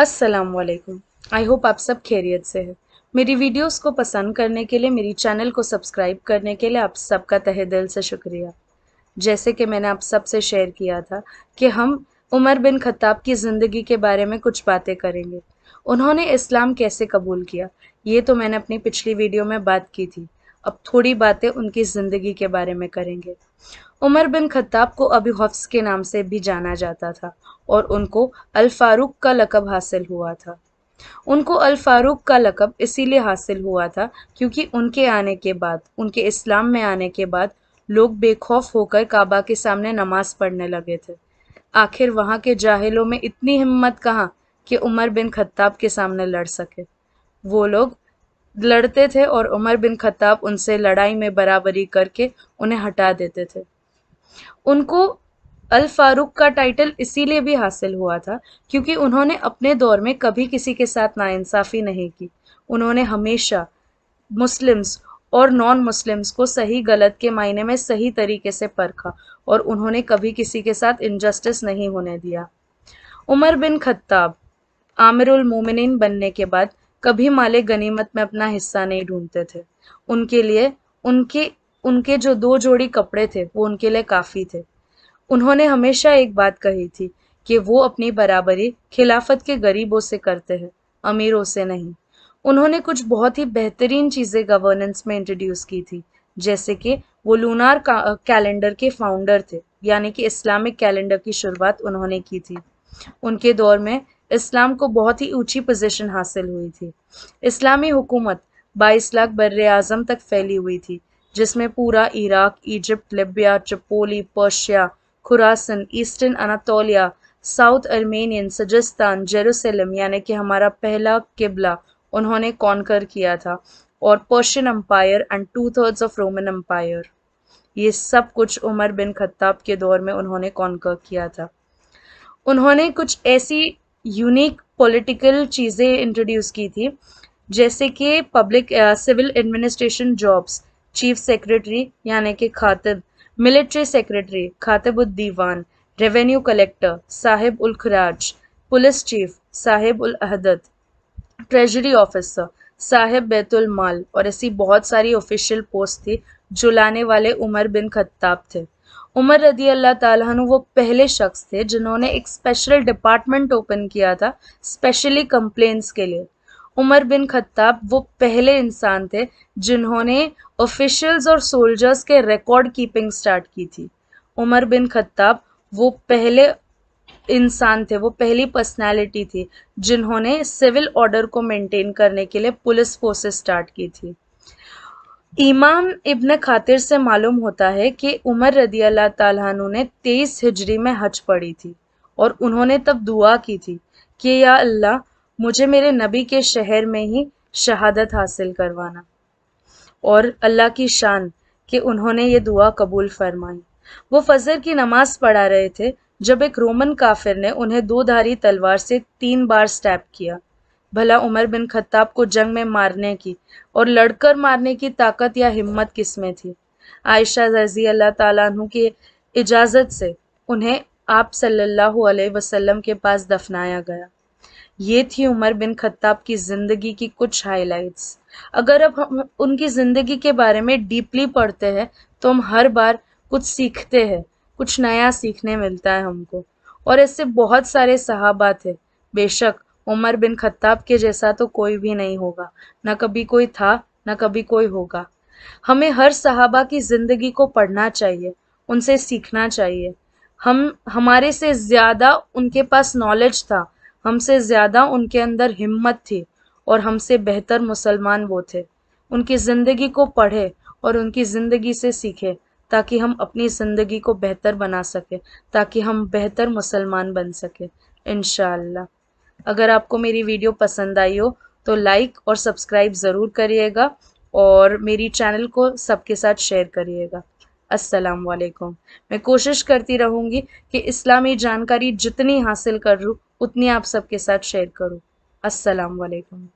वालेकुम I hope आप सब खैरियत से हैं मेरी वीडियोस को पसंद करने के लिए मेरी चैनल को सब्सक्राइब करने के लिए आप सबका तहे दिल से शुक्रिया जैसे कि मैंने आप सब से शेयर किया था कि हम उमर बिन खत्ताब की ज़िंदगी के बारे में कुछ बातें करेंगे उन्होंने इस्लाम कैसे कबूल किया ये तो मैंने अपनी पिछली वीडियो में बात की थी अब थोड़ी बातें उनकी ज़िंदगी के बारे में करेंगे उमर बिन खत्ताब को अभी हफ्स के नाम से भी जाना जाता था और उनको अल फारूक का लकब हासिल हुआ था उनको अल फारूक का लकब इसीलिए हासिल हुआ था क्योंकि उनके आने के बाद उनके इस्लाम में आने के बाद लोग बेखौफ होकर काबा के सामने नमाज पढ़ने लगे थे आखिर वहाँ के जाहिलों में इतनी हिम्मत कहाँ कि उमर बिन खत्ताब के सामने लड़ सके वो लोग लड़ते थे और उमर बिन खत्ताब उनसे लड़ाई में बराबरी करके उन्हें हटा देते थे उनको अल फारूक का टाइटल इसीलिए भी हासिल हुआ था क्योंकि उन्होंने अपने दौर में कभी किसी के साथ नाइंसाफ़ी नहीं की उन्होंने हमेशा मुस्लिम्स और नॉन मुस्लिम्स को सही गलत के मायने में सही तरीके से परखा और उन्होंने कभी किसी के साथ इनजस्टिस नहीं होने दिया उमर बिन खत्ताब आमिरुल मोमिन बनने के बाद कभी माले गनीमत में अपना हिस्सा नहीं ढूंढते थे उनके लिए उनके उनके जो दो जोड़ी कपड़े थे वो उनके लिए काफ़ी थे उन्होंने हमेशा एक बात कही थी कि वो अपनी बराबरी खिलाफत के गरीबों से करते हैं अमीरों से नहीं उन्होंने कुछ बहुत ही बेहतरीन चीज़ें गवर्नेंस में इंट्रोड्यूस की थी जैसे कि वो लूनार कैलेंडर के फाउंडर थे यानी कि इस्लामिक कैलेंडर की शुरुआत उन्होंने की थी उनके दौर में इस्लाम को बहुत ही ऊंची पोजीशन हासिल हुई थी इस्लामी हुकूमत 22 लाख बर आज़म तक फैली हुई थी जिसमें पूरा इराक इजिप्ट लिबिया चपोली Persia Khorasan Eastern Anatolia South Armenian सजस्तान जेरूसलम यानी कि हमारा पहला किबला उन्होंने कॉन्कर किया था और Persian empire and two thirds of Roman empire ये सब कुछ उमर बिन खत्ताब के दौर में उन्होंने कॉन्कर किया था उन्होंने कुछ ऐसी यूनिक पॉलिटिकल चीज़ें इंट्रोड्यूस की थी जैसे कि public civil administration jobs chief secretary यानी कि खातिब मिलिट्री सेक्रेटरी खातिब उद दीवान रेवेन्यू कलेक्टर साहिब उल खराज पुलिस चीफ साहिब उल अहदत ट्रेजरी ऑफिसर साहिब बैतुल माल और ऐसी बहुत सारी ऑफिशियल पोस्ट थी जो लाने वाले उमर बिन खत्ताब थे उमर रदी अल्लाह तु वो पहले शख्स थे जिन्होंने एक स्पेशल डिपार्टमेंट ओपन किया था स्पेशली कंप्लेंट्स के लिए उमर बिन खत्ताब वो पहले इंसान थे जिन्होंने ऑफिशियल्स और सोल्जर्स के रिकॉर्ड कीपिंग स्टार्ट की थी उमर बिन खत्ताब वो पहले इंसान थे वो पहली पर्सनालिटी थी जिन्होंने सिविल ऑर्डर को मेंटेन करने के लिए पुलिस फोर्सेस स्टार्ट की थी इमाम इब्न खातिर से मालूम होता है कि उमर रदी अल्लाह तु ने तेईस हिजरी में हज पढ़ी थी और उन्होंने तब दुआ की थी कि या अल्लाह मुझे मेरे नबी के शहर में ही शहादत हासिल करवाना और अल्लाह की शान कि उन्होंने ये दुआ कबूल फरमाई वो फजर की नमाज पढ़ा रहे थे जब एक रोमन काफिर ने उन्हें दो धारी तलवार से तीन बार स्टैप किया भला उमर बिन खत्ताब को जंग में मारने की और लड़कर मारने की ताकत या हिम्मत किस में थी आयशा रजी अल्लाह तु की इजाज़त से उन्हें आप सल्लल्लाहु अलैहि वसल्लम के पास दफनाया गया ये थी उमर बिन खत्ताब की ज़िंदगी की कुछ हाइलाइट्स अगर अब हम उनकी ज़िंदगी के बारे में डीपली पढ़ते हैं तो हम हर बार कुछ सीखते हैं कुछ नया सीखने मिलता है हमको और ऐसे बहुत सारे सहाबा थे बेशक उमर बिन खत्ताब के जैसा तो कोई भी नहीं होगा न कभी कोई था न कभी कोई होगा हमें हर सहाबा की ज़िंदगी को पढ़ना चाहिए उनसे सीखना चाहिए हम हमारे से ज़्यादा उनके पास नॉलेज था हमसे ज़्यादा उनके अंदर हिम्मत थी और हमसे बेहतर मुसलमान वो थे उनकी ज़िंदगी को पढ़े और उनकी ज़िंदगी से सीखे ताकि हम अपनी ज़िंदगी को बेहतर बना सकें ताकि हम बेहतर मुसलमान बन सकें इन अगर आपको मेरी वीडियो पसंद आई हो तो लाइक और सब्सक्राइब ज़रूर करिएगा और मेरी चैनल को सबके साथ शेयर करिएगा अस्सलाम वालेकुम मैं कोशिश करती रहूँगी कि इस्लामी जानकारी जितनी हासिल कर लूँ उतनी आप सबके साथ शेयर करूँ अस्सलाम वालेकुम